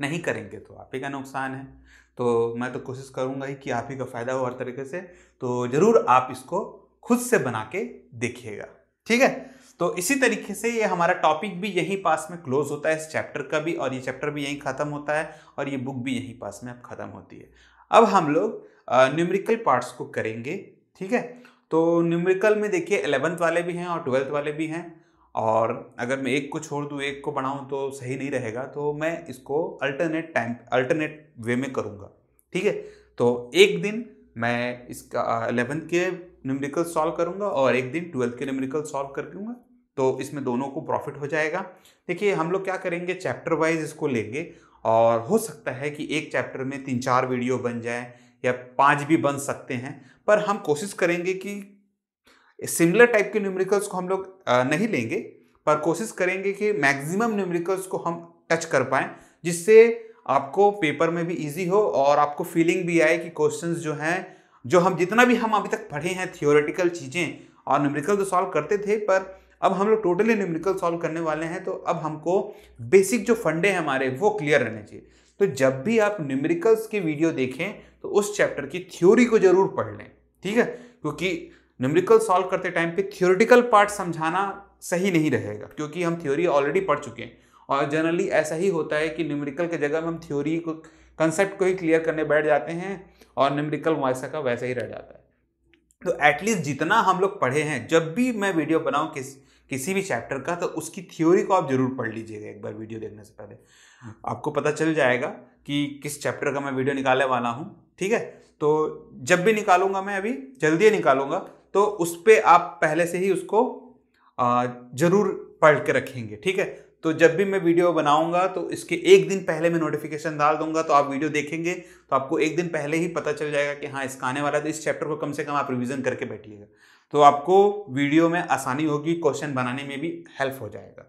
नहीं करेंगे तो आप ही का नुकसान है तो मैं तो कोशिश करूँगा ही कि आप ही का फ़ायदा हो हर तरीके से तो ज़रूर आप इसको खुद से बना के देखिएगा ठीक है तो इसी तरीके से ये हमारा टॉपिक भी यहीं पास में क्लोज होता है इस चैप्टर का भी और ये चैप्टर भी यहीं ख़त्म होता है और ये बुक भी यहीं पास में अब ख़त्म होती है अब हम लोग न्यूमेरिकल पार्ट्स को करेंगे ठीक है तो न्यूमेरिकल में देखिए एलेवंथ वाले भी हैं और ट्वेल्थ वाले भी हैं और अगर मैं एक को छोड़ दूँ एक को बढ़ाऊँ तो सही नहीं रहेगा तो मैं इसको अल्टरनेट टाइम अल्टरनेट वे में करूँगा ठीक है तो एक दिन मैं इसका अलेवेंथ के न्यूमेरिकल सॉल्व करूँगा और एक दिन ट्वेल्थ के न्यूमेरिकल सॉल्व कर दूँगा तो इसमें दोनों को प्रॉफिट हो जाएगा देखिए हम लोग क्या करेंगे चैप्टर वाइज इसको लेंगे और हो सकता है कि एक चैप्टर में तीन चार वीडियो बन जाए या पाँच भी बन सकते हैं पर हम कोशिश करेंगे कि सिमिलर टाइप के न्यूमेरिकल्स को हम लोग नहीं लेंगे पर कोशिश करेंगे कि मैक्सिमम न्यूमेरिकल्स को हम टच कर पाएँ जिससे आपको पेपर में भी इजी हो और आपको फीलिंग भी आए कि क्वेश्चंस जो हैं जो हम जितना भी हम अभी तक पढ़े हैं थियोरेटिकल चीज़ें और न्यूमेरिकल तो सॉल्व करते थे पर अब हम लोग टोटली न्यूमेरिकल सॉल्व करने वाले हैं तो अब हमको बेसिक जो फंडे हैं हमारे वो क्लियर रहने चाहिए तो जब भी आप न्यूमेरिकल्स की वीडियो देखें तो उस चैप्टर की थ्योरी को जरूर पढ़ लें ठीक है क्योंकि न्यूमरिकल सॉल्व करते टाइम पे थियोरिटिकल पार्ट समझाना सही नहीं रहेगा क्योंकि हम थ्योरी ऑलरेडी पढ़ चुके हैं और जनरली ऐसा ही होता है कि न्यूमरिकल के जगह में हम थ्योरी को कंसेप्ट को ही क्लियर करने बैठ जाते हैं और न्यूमरिकल वैसा का वैसा ही रह जाता है तो एटलीस्ट जितना हम लोग पढ़े हैं जब भी मैं वीडियो बनाऊँ किस किसी भी चैप्टर का तो उसकी थ्योरी को आप जरूर पढ़ लीजिएगा एक बार वीडियो देखने से पहले आपको पता चल जाएगा कि किस चैप्टर का मैं वीडियो निकालने वाला हूँ ठीक है तो जब भी निकालूंगा मैं अभी जल्दी निकालूंगा तो उस पर आप पहले से ही उसको ज़रूर पढ़ के रखेंगे ठीक है तो जब भी मैं वीडियो बनाऊंगा तो इसके एक दिन पहले मैं नोटिफिकेशन डाल दूंगा तो आप वीडियो देखेंगे तो आपको एक दिन पहले ही पता चल जाएगा कि हाँ इसका आने वाला है तो इस चैप्टर को कम से कम आप रिवीजन करके बैठिएगा तो आपको वीडियो में आसानी होगी क्वेश्चन बनाने में भी हेल्प हो जाएगा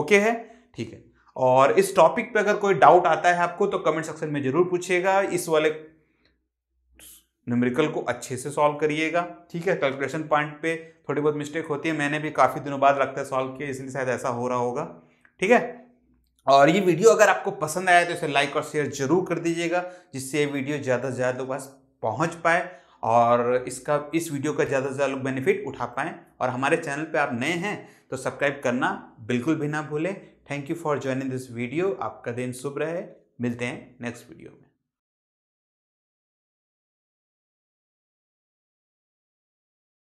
ओके है ठीक है और इस टॉपिक पर अगर कोई डाउट आता है आपको तो कमेंट सेक्शन में जरूर पूछिएगा इस वाले न्यूमेरिकल को अच्छे से सॉल्व करिएगा ठीक है कैलकुलेशन पॉइंट पे थोड़ी बहुत मिस्टेक होती है मैंने भी काफ़ी दिनों बाद लगता है सॉल्व किया इसलिए शायद ऐसा हो रहा होगा ठीक है और ये वीडियो अगर आपको पसंद आया तो इसे लाइक और शेयर जरूर कर दीजिएगा जिससे ये वीडियो ज़्यादा से ज़्यादा लोग पास पहुँच पाए और इसका इस वीडियो का ज़्यादा से ज़्यादा लोग बेनिफिट उठा पाएँ और हमारे चैनल पर आप नए हैं तो सब्सक्राइब करना बिल्कुल भी ना भूलें thank you for joining this video आपका दिन शुभ रहे मिलते हैं नेक्स्ट वीडियो में